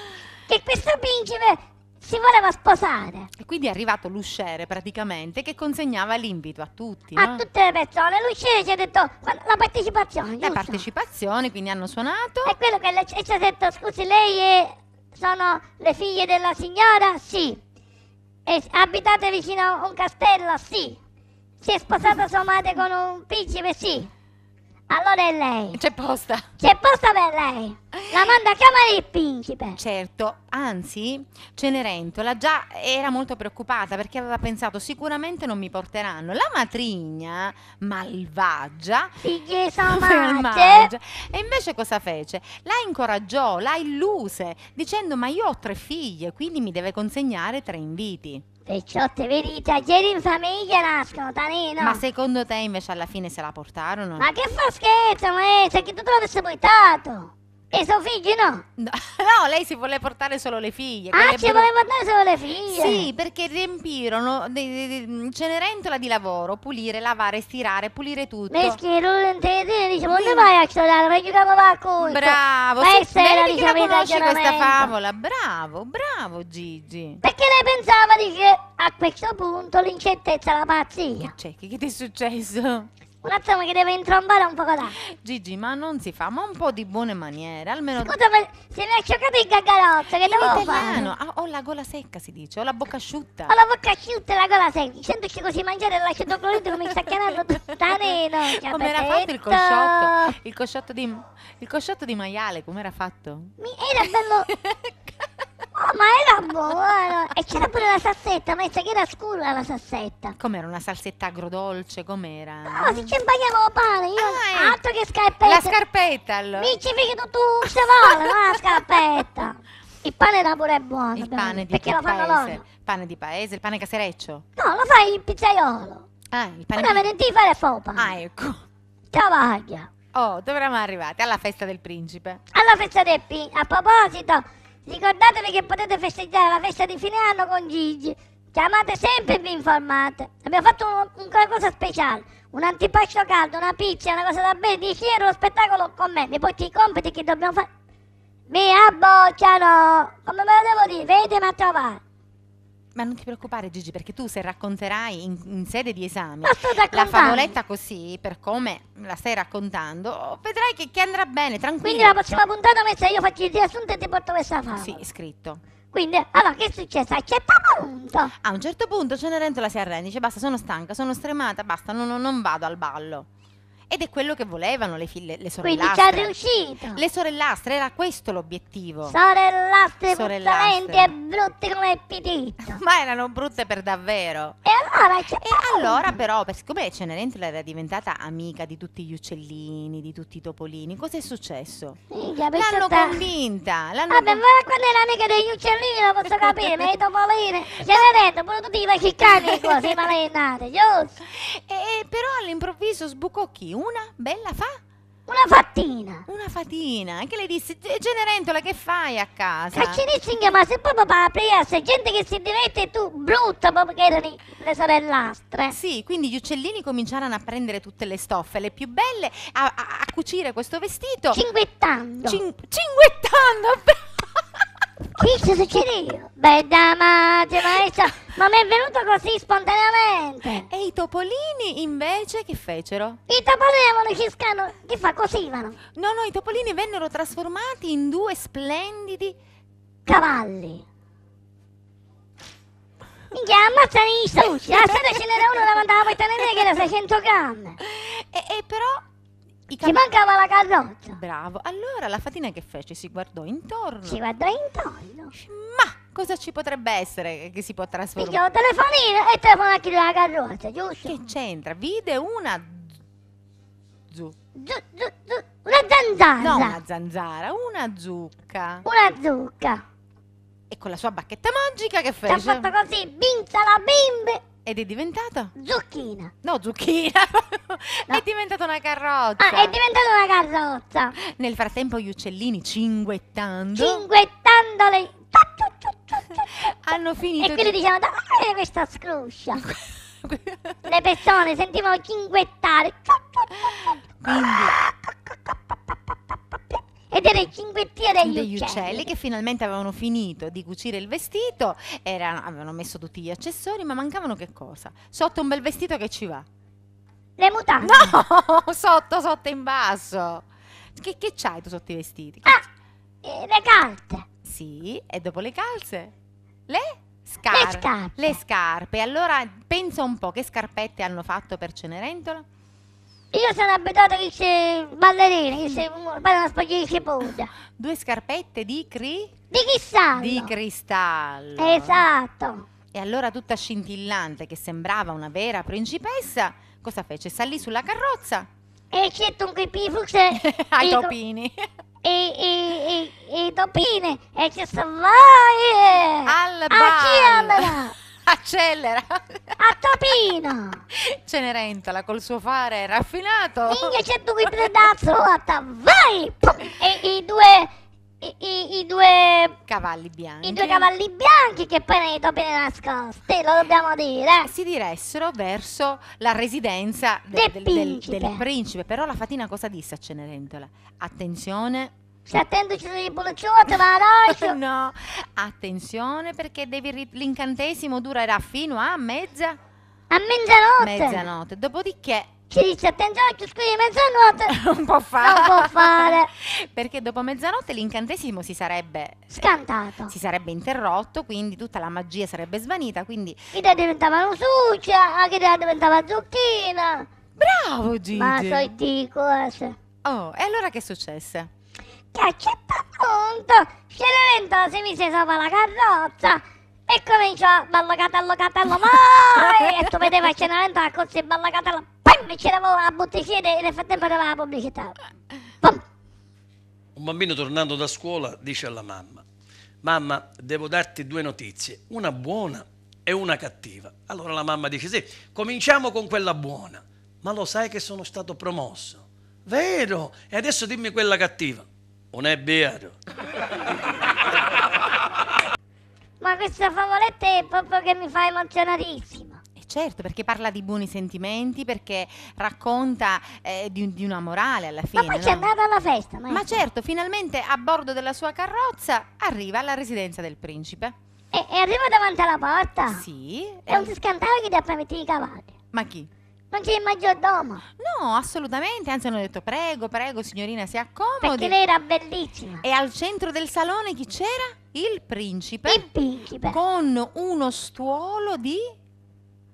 A: Che
B: questo principe si voleva sposare. E quindi è arrivato l'usciere praticamente che consegnava l'invito a tutti. A no? tutte le persone. L'usciere ci ha detto la partecipazione. La
A: partecipazione, quindi hanno suonato. E quello che le, ci ha detto, scusi, lei è, sono le figlie della signora? Sì. E abitate vicino a un castello? Sì. Si è sposata sua madre con un principe? Sì. Allora è lei. C'è posta. C'è posta per lei. La manda a camera il principe. Certo,
B: Anzi, Cenerentola già era molto preoccupata perché aveva pensato sicuramente non mi porteranno. La matrigna malvagia malvagia. E invece cosa fece? La incoraggiò, la illuse, dicendo ma io ho tre figlie, quindi mi deve consegnare tre inviti. Perciò te vedi, a ieri in famiglia nascono, Tanino. Ma secondo te invece alla fine se la portarono? Ma
A: che fa scherzo, maestro? Che tutto l'avesse portato? E suo figlio no? no? no? lei si vuole portare solo
B: le figlie. Ah, ci vuole portare solo le figlie? Sì, perché riempirono de, de, mm, Cenerentola di lavoro, pulire, lavare, stirare, pulire tutto. non Meschino, diciamo, dove vai
A: a sciolare? Ma giochiamo va a colpo. Bravo, ma sì, era, vedi diciamo, che la diciamo, conosci questa favola. Bravo,
B: bravo Gigi.
A: Perché lei pensava di che a questo punto l'incertezza la pazzia. Che c'è? Che ti è successo? Mazza, ma che deve intrombare un po' là. Gigi,
B: ma non si fa, ma un po' di buone maniere, almeno... Scusa, ma se mi ha scioccato il gaggarotto, che devo fare?
A: Ah, ho la gola secca, si dice, ho la bocca asciutta. Ho la bocca asciutta e la gola secca. Sento che così mangiare l'aceto clorito mi sta chiamando tutta nero. Come era fatto il cosciotto? Il
B: cosciotto di, il cosciotto di maiale, come era fatto? Mi
A: era bello...
B: Oh, ma era buono! E c'era pure la salsetta, maestra, che era scura la salsetta. Com'era una salsetta agrodolce? Com'era? No, si ci imbagnavo pane, io ah, eh. altro che scarpetta. La scarpetta allora. Mi ci fichi tutto
A: un cevolo, la
B: scarpetta. Il pane era pure buono. Il pane di perché lo fanno paese. loro. Pane di paese, il pane casereccio.
A: No, lo fai il pizzaiolo. Ah, il pane. Una venerdì fare fopa. Ah, ecco. Travaglia. Oh, dovremmo arrivare Alla festa del principe. Alla festa del principe. A proposito, Ricordatevi che potete festeggiare la festa di fine anno con Gigi. Chiamate sempre e vi informate. Abbiamo fatto un, un, una cosa speciale, un antipasto caldo, una pizza, una cosa da bere, 10 euro lo spettacolo con me. E poi i compiti che dobbiamo fare. Mi abbocciano! Come me lo devo dire? Vedetemi a trovare. Ma non
B: ti preoccupare Gigi perché tu se racconterai in, in sede di esame la favoletta così, per come la stai raccontando, vedrai che, che andrà bene, tranquillo. Quindi la prossima puntata messa io faccio il riassunto e ti porto questa favola. Sì, scritto. Quindi, allora, che è successo? A un certo punto. A un certo punto Cenerentola si arrende, dice basta, sono stanca, sono stremata, basta, non, non vado al ballo. Ed è quello che volevano le, figlie, le sorellastre. Quindi ci ha riuscito. Le sorellastre, era questo l'obiettivo.
A: Sorellastre, sorellastre. puzzolenti e
B: brutte come il pitito. Ma erano brutte per davvero. E allora, cioè, e allora però, per, siccome Cenerentola era diventata amica di tutti gli uccellini, di tutti i topolini, cosa è successo? Minchia, l'hanno sta... convinta. L'hanno Vabbè, con... ma quando era amica degli uccellini lo posso capire, ma i topolini. Cenerentola, pure tutti i vaccicani così malennati, giusto? E, e però all'improvviso sbucò chi? una bella fa? Una
A: fattina. Una fatina. Anche lei disse, Cenerentola, che fai a casa? Caccinissinga, ma se poi papà apriasse gente che si diverte e tu, brutta, proprio perché erano le sorellastre.
B: Sì, quindi gli uccellini cominciarono a prendere tutte le stoffe, le più belle, a, a, a cucire questo
A: vestito. Cinguettando. Cin- cinguettando, bravo. Che ci succede Bella madre maestra, ma mi è venuto così spontaneamente. E i topolini invece che
B: fecero?
A: I topolini avevano chiscano, che fa così vanno.
B: No, no, i topolini vennero trasformati in due splendidi cavalli.
A: Minchia, ammazzano gli stucci, la sera ce n'era uno davanti alla porta che era 600 grammi. e, e però ci mancava la carrozza.
B: Bravo. Allora la fatina che fece? Si guardò intorno. Si guardò intorno. Ma cosa ci potrebbe essere che si può trasformare? Pigliò telefonino e telefonò anche chi della carrozza, giusto? Che c'entra? Vide una... Zu. Zu, zu, zu. Una zanzara. No, una zanzara, una zucca. Una zucca. E con la sua bacchetta magica che fece? Ci ha fatto
A: così, vinza la bimbe
B: ed è diventata? Zucchina. No, zucchina. No. è diventata una carrozza. Ah, è diventata una carrozza. Nel frattempo gli uccellini cinguettando. Cinguettando le...
A: Hanno finito. E quindi di... dicevano, dai questa scroscia. le persone sentivano cinguettare. Quindi
B: ed era il cinguettio degli, degli uccelli. uccelli. che finalmente avevano finito di cucire il vestito, erano, avevano messo tutti gli accessori, ma mancavano che cosa? Sotto un bel vestito che ci va? Le mutande. No, sotto, sotto in basso. Che, che c'hai tu sotto i vestiti? Che ah,
A: eh, le calze.
B: Sì, e dopo le calze? Le? Scar- le scarpe. Le scarpe. Allora pensa un po' che scarpette hanno fatto per Cenerentola? Io sono abituato a c'è ballerina, che c'è fare una spoglia di cipolla. Due scarpette di cri? Di cristallo. Di cristallo. Esatto. E allora tutta scintillante, che sembrava una vera principessa, cosa fece? Salì sulla carrozza. E c'è certo un crepifux. Ai topini.
A: E, e, e, e topine. E c'è vai. Al bar. A chi allora? Accelera! A Topino!
B: Cenerentola col suo fare raffinato! Io c'è tu il predazzo, vai! E i due... I, i, due cavalli bianchi. I due cavalli bianchi che poi nei topi nascosti, lo dobbiamo dire. Si diressero verso la residenza del, del, del, principe. del principe. Però la fatina cosa disse a Cenerentola? Attenzione, Stai attento, ci sono i poliziotti, ma lascio. no, attenzione perché devi, l'incantesimo durerà fino a mezza... A mezzanotte. Mezzanotte, dopodiché ci dice attenzione, ci scrivi mezzanotte. non può fare. Non può fare. Perché dopo mezzanotte l'incantesimo si sarebbe eh, scantato. si sarebbe
A: interrotto,
B: quindi tutta la magia sarebbe svanita, quindi
A: Chita diventava succia, Chita diventava zucchina. Bravo Gigi. Ma so sono dico. Oh, e allora che successe? che a un certo si mise sopra la carrozza e cominciò ballo catello catello mai e tu vedevi c'era lenta così ballo catello pam e c'era la botticina e nel frattempo arrivava la pubblicità pam.
C: un bambino tornando da scuola dice alla mamma mamma devo darti due notizie una buona e una cattiva allora la mamma dice sì cominciamo con quella buona ma lo sai che sono stato promosso vero e adesso dimmi quella cattiva non è vero.
A: Ma questa favoletta è proprio che mi fa emozionatissimo. Eh, certo, perché parla di
B: buoni sentimenti, perché racconta eh, di, di, una morale alla fine. Ma poi no? c'è andata alla festa. Maestro. Ma certo, finalmente a bordo della sua carrozza arriva alla residenza del principe. E, e arriva davanti alla porta? Sì. E non si scantava chi ti ha permesso di cavalli. Ma chi? Non c'è il maggiordomo. No, assolutamente. Anzi, hanno detto: prego, prego, signorina, si accomodi. Perché lei era bellissima. E al centro del salone chi c'era? Il principe. Il principe. Con uno stuolo di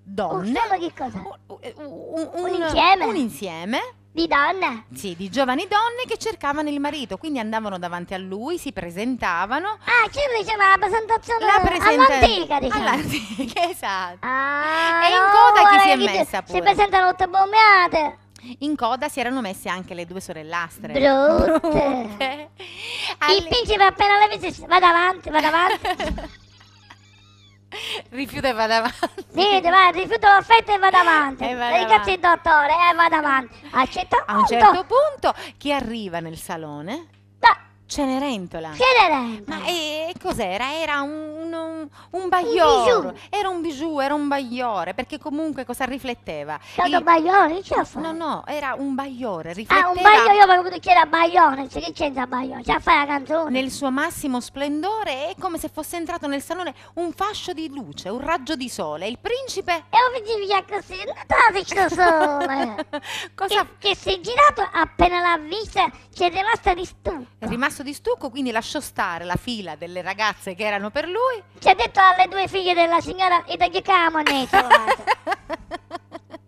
B: donne. Un stuolo di cosa? Un, un, un, un insieme. Un insieme di donne? Sì, di giovani donne che cercavano il marito, quindi andavano davanti a lui, si presentavano. Ah, chi diceva la presentazione? La presenta- all'antica, diciamo. All'antica, esatto. Ah, e in no, coda chi si è messa pure? Si presentano tutte bombeate. In coda si erano messe anche le due sorellastre. Brutte.
A: Brutte. Il principe appena le vede, va davanti, va davanti. rifiuta e vada avanti. Sì, va, rifiuto l'offerta e vado avanti. E vado avanti. il dottore e eh, vado avanti. A un certo punto chi arriva
B: nel salone Cenerentola. Cenerentola. Ma eh, eh, cos'era? Era un, un, un bagliore. Un era un bijou, era un bagliore, perché comunque cosa rifletteva? Stato un bagliore? Che no, no, no, era un bagliore,
A: rifletteva... Ah, un bagliore, io volevo che era
B: bagliore, cioè, che c'entra bagliore? Cioè, fai la canzone. Nel suo massimo splendore è come se fosse entrato nel salone un fascio di luce, un raggio di sole. Il principe... E ho via così, non sole. cosa... Che, che si è girato appena l'ha vista, ci è rimasta di stucco. È rimasto pezzo di stucco, quindi lasciò stare la fila delle ragazze che erano per
A: lui. Ci ha detto alle due figlie della signora e da che camone,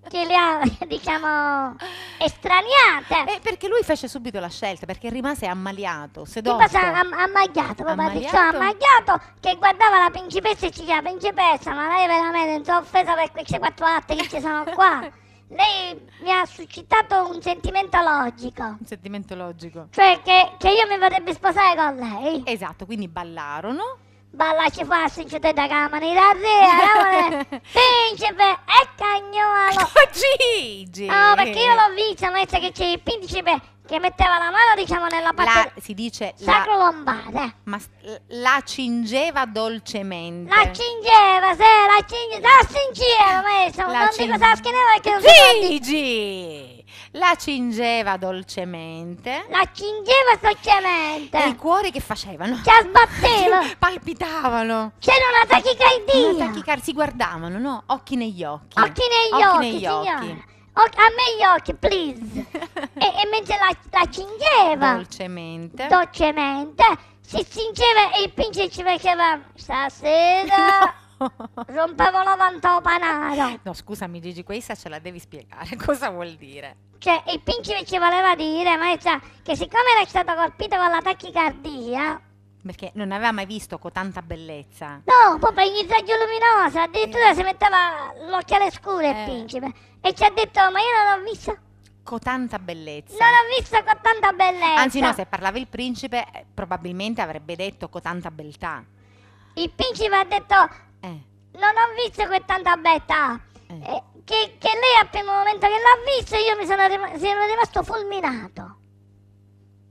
A: che le ha, diciamo, estraniate. E eh, perché lui fece subito la
B: scelta, perché rimase ammaliato, sedotto. Rimase am-
A: ammagliato, papà, ammaliato. ammagliato che guardava la principessa e ci diceva, principessa, ma lei veramente non sono offesa per queste quattro latte che ci sono qua. lei mi ha suscitato un sentimento logico. Un sentimento logico. Cioè che, che io mi vorrebbe sposare con lei. Esatto, quindi ballarono. Balla ci fa sincero da camani da re, principe e cagnuolo. Gigi! No, perché io l'ho vista, ma che c'è il principe che metteva la
B: mano diciamo nella parte la, si dice sacro lombare ma la cingeva dolcemente la
A: cingeva se la cingeva la cingeva maestro la non cing... dico la schieneva perché non
B: Gigi la cingeva dolcemente la cingeva dolcemente e i cuori che facevano? ci sbattevano palpitavano c'era una tachicardia una tachicardia si guardavano no? occhi negli occhi occhi negli occhi, occhi negli occhi, occhi
A: occhi, a me gli occhi, please. e, e, mentre la, la cingeva. Dolcemente. Dolcemente. Si cingeva e il pince ci faceva stasera. No. Rompevo l'avanto panaro. No, scusami Gigi, questa ce la devi spiegare. Cosa vuol dire? Cioè, il principe ci voleva dire, maestra, che siccome era stato colpito con la tachicardia,
B: perché non aveva mai visto con tanta bellezza.
A: No, proprio il raggio luminoso, addirittura eh. si metteva l'occhiale scuro eh. il principe e ci ha detto ma io non ho visto
B: cotanta bellezza.
A: Non ho visto con tanta bellezza.
B: Anzi, no, se parlava il principe, eh, probabilmente avrebbe detto cotanta beltà. Il
A: principe ha detto: eh. Non ho visto con tanta beltà. Eh. eh che, che, lei al primo momento che l'ha visto, io mi sono, rim- sono rimasto fulminato.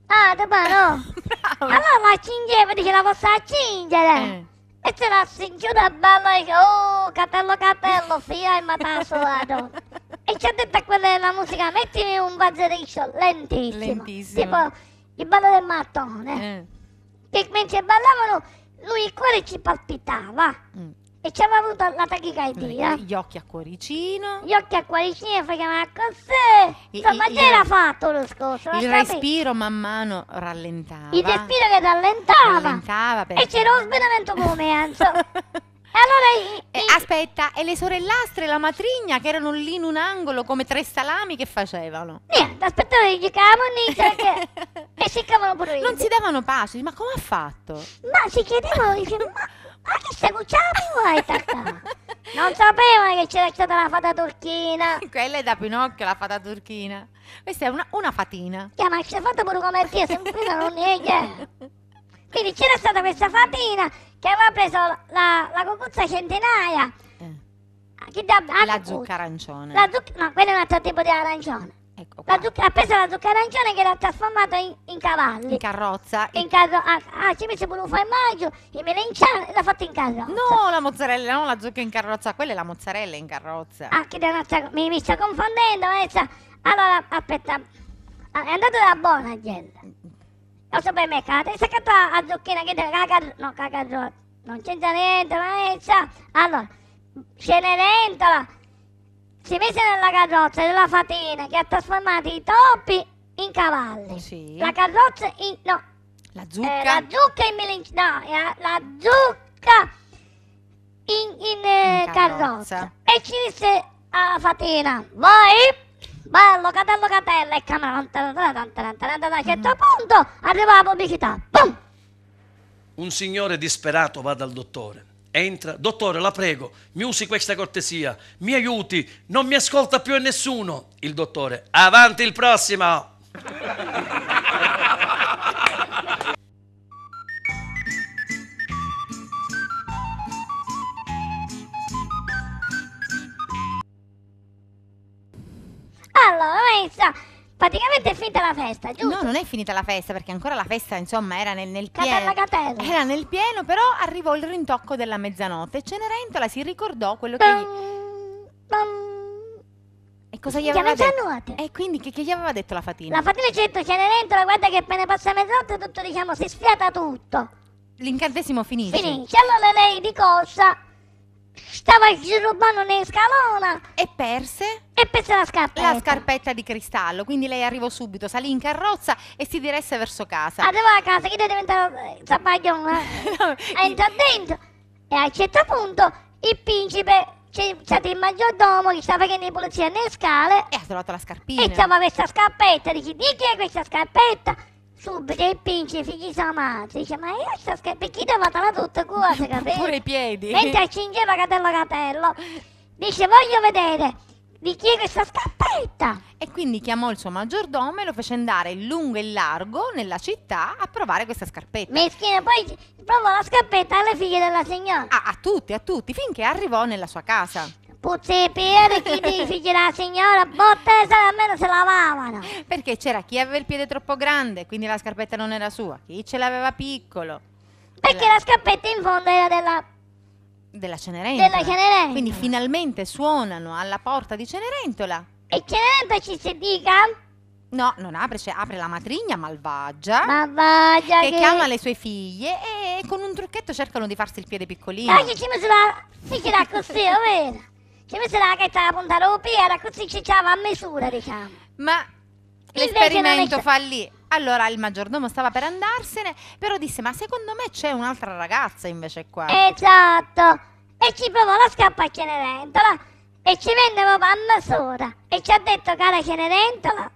A: Ah, dopo no. allora la cingeva, dice la posso accingere. Eh. E se la cingeva bella, dice, oh, capello, capello, fia, e matasso la donna. E ci ha detto a quella della musica, mettimi un balzeriscio lentissimo. Lentissimo. Tipo il ballo del mattone. Eh. Che mentre ballavano lui il cuore ci palpitava. Mm. E ci aveva avuto la tachicardia. Gli occhi a cuoricino. Gli occhi a cuoricino e facevano così. Insomma, già era fatto lo scorso. Il respiro
B: man mano rallentava. Il respiro
A: che rallentava. rallentava perché... E c'era un sbenamento come,
B: eh, insomma. E allora... E, e... Eh, aspetta, e le sorellastre, e la matrigna, che erano lì in un angolo come tre salami, che facevano? Niente, aspettavano, che giocavano e cercavano pure io. Non si davano pace, ma come ha fatto?
A: Ma si chiedevano, dicevano, ma,
B: ma che stai cucciando?
A: non sapevano
B: che c'era stata la fata turchina. Quella è da Pinocchio, la fata turchina. Questa è una, una fatina. Che ma c'è fatta pure come
A: te, se non è che... Quindi c'era stata questa fatina che aveva preso la, la cucuzza centenaria. Eh. Che da, ah, la cucuzza. zucca arancione. La zuc- no, quello è un altro tipo di arancione. Ecco zucca, ha preso la zucca arancione che l'ha trasformata in, in cavalli. In carrozza. In carro- ah, ah, ci mette pure un formaggio, il melanciano e l'ha fatta in carrozza. No, la mozzarella, non la zucca in carrozza, quella è la mozzarella in carrozza. Ah, che danazza, mi, mi sta confondendo, Vanessa. Allora, aspetta, ah, è andato da Bonagel. Mm, al supermercato e si è cattata la zucchina che deve cagar- no, cagar- non c'entra niente, ma è sa. Allora, Cenerentola si mise nella carrozza della fatina che ha trasformato i topi in cavalli. Sì. La carrozza in... no. La eh, zucca? Eh, la zucca in milin... no, la, eh, la zucca in, in, eh, in carrozza. carrozza. E ci disse alla fatina, vai bello catello catello e camera che a un certo punto arriva la pubblicità Boom!
C: un signore disperato va dal dottore entra dottore la prego mi usi questa cortesia mi aiuti non mi ascolta più nessuno il dottore avanti il prossimo
A: ballo, ormai sta... Praticamente è finita la festa, giusto? No, non è finita
B: la festa perché ancora la festa, insomma, era nel, nel pieno. Catella, catella. Era nel pieno, però arrivò il rintocco della mezzanotte. e Cenerentola si ricordò quello che. Bam, bam. E cosa gli aveva detto? mezzanotte. E eh, quindi che, che, gli aveva detto la Fatina? La
A: Fatina ci ha detto Cenerentola, guarda che appena passa mezzanotte tutto, diciamo, si sfiata tutto. L'incantesimo finisce. Finisce. Allora lei di corsa stava rubando nel scalona e perse
B: e perse la scarpetta la scarpetta di cristallo quindi lei arrivò subito salì in carrozza e si diresse verso casa arrivò
A: a casa che diventava eh, zampaglione eh? no, entra dentro e a un certo punto il principe c'è stato il maggiordomo che stava facendo pulizia nelle scale e ha
B: trovato la scarpina e
A: stava questa scarpetta dici di chi è questa scarpetta subito e pinci figli amati dice ma io sto scherzando perché doveva dare tutte cose capito pure i piedi mentre accingeva catello catello dice voglio vedere di
B: chi è questa scappetta e quindi chiamò il suo maggiordomo e lo fece andare lungo e largo nella città a provare questa scarpetta meschina poi provò la scarpetta alle figlie della signora ah, a tutti a tutti finché arrivò nella sua casa puzzi i piedi, chi dici che la signora Bottesa almeno se lavavano. Perché c'era chi aveva il piede troppo grande, quindi la scarpetta non era sua, chi ce l'aveva piccolo. Perché la scarpetta in fondo era della della Cenerentola. Della Cenerentola. Quindi finalmente suonano alla porta di Cenerentola. E Cenerentola ci si dica? No, non apre, cioè apre la matrigna malvagia. Malvagia. Che, che, chiama le sue figlie e con un trucchetto cercano di farsi il piede piccolino. Dai, che ci messo la... Si chiama così, ovvero?
A: ci questa era la gatta alla punta europea, era così ci a misura, diciamo. Ma l'esperimento fallì. Allora
B: il maggiordomo stava per andarsene, però disse: Ma secondo me c'è un'altra ragazza invece qua.
A: Esatto. E ci provò la scappa a Cenerentola e ci vendeva panna sola E ci ha detto, cara Cenerentola,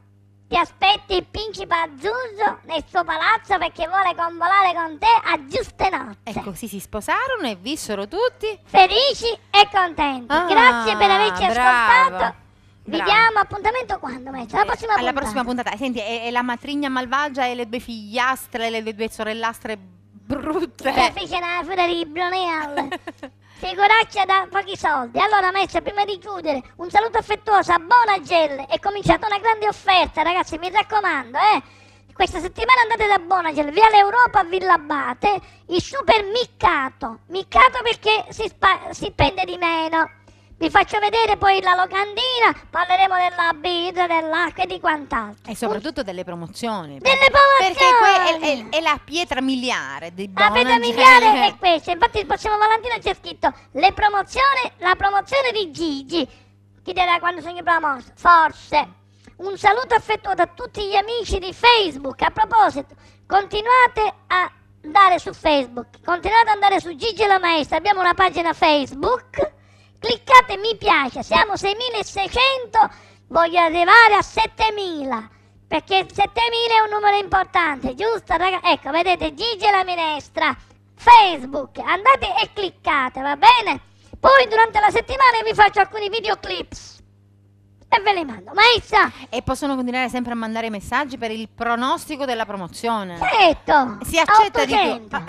A: ti aspetti il principe azzurro nel suo palazzo perché vuole convolare con te a giuste notte. E così si sposarono e vissero tutti felici e contenti. Ah, Grazie per averci brava. ascoltato. Vi Bravo. diamo appuntamento quando, Mezzo? Alla eh, prossima alla puntata. Alla prossima
B: puntata. Senti, è, è la matrigna malvagia e
A: le due figliastre, le due sorellastre brutte. Cioè, la fece una furia di Brunel. Figuraccia da pochi soldi. Allora, maestra, prima di chiudere, un saluto affettuoso a Bonagel. È cominciata una grande offerta, ragazzi, mi raccomando, eh. Questa settimana andate da Bonagel, via l'Europa, Villa Abate, il super miccato. Miccato perché si, spa- si pende di meno vi faccio vedere poi la locandina, parleremo della birra, dell'acqua e di quant'altro.
B: E soprattutto delle promozioni.
A: Delle promozioni! Perché è, è, è, la pietra miliare di La pietra miliare è questa, infatti il prossimo volantino c'è scritto le promozioni, la promozione di Gigi. Chi dirà quando sono promosso? Forse. Un saluto affettuoso a tutti gli amici di Facebook. A proposito, continuate a andare su Facebook, continuate ad andare su Gigi la Maestra, abbiamo una pagina Facebook cliccate mi piace, siamo 6600, voglio arrivare a 7000, perché 7000 è un numero importante, giusto ragazzi? Ecco, vedete Gigi la minestra, Facebook, andate e cliccate, va bene? Poi durante la settimana vi faccio alcuni videoclips. E ve li mando, maestra!
B: E possono continuare sempre a mandare messaggi per il pronostico della promozione.
A: Certo! Si accetta 800. di
B: tutto.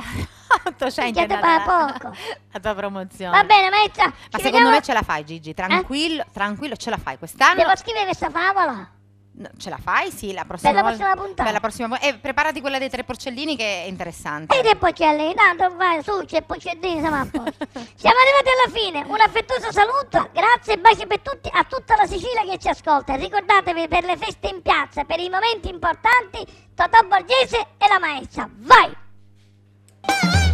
B: 800 Picchiate da, da, poco. La tua promozione. Va bene, Mezza. Ma secondo vediamo... me ce la fai, Gigi. Tranquillo, eh? tranquillo, ce la fai quest'anno. Devo scrivere questa favola. No, ce la fai? Sì, la prossima volta. Per la prossima puntata. Per la prossima E eh, preparati quella dei tre porcellini che è interessante.
A: E dei porcellini, tanto vai, su, c'è il porcellino, siamo a
B: posto.
A: siamo arrivati alla fine. Un affettuoso saluto, grazie e baci per tutti, a tutta la Sicilia che ci ascolta. Ricordatevi per le feste in piazza, per i momenti importanti, Totò Borghese e la maestra. Vai! Bye.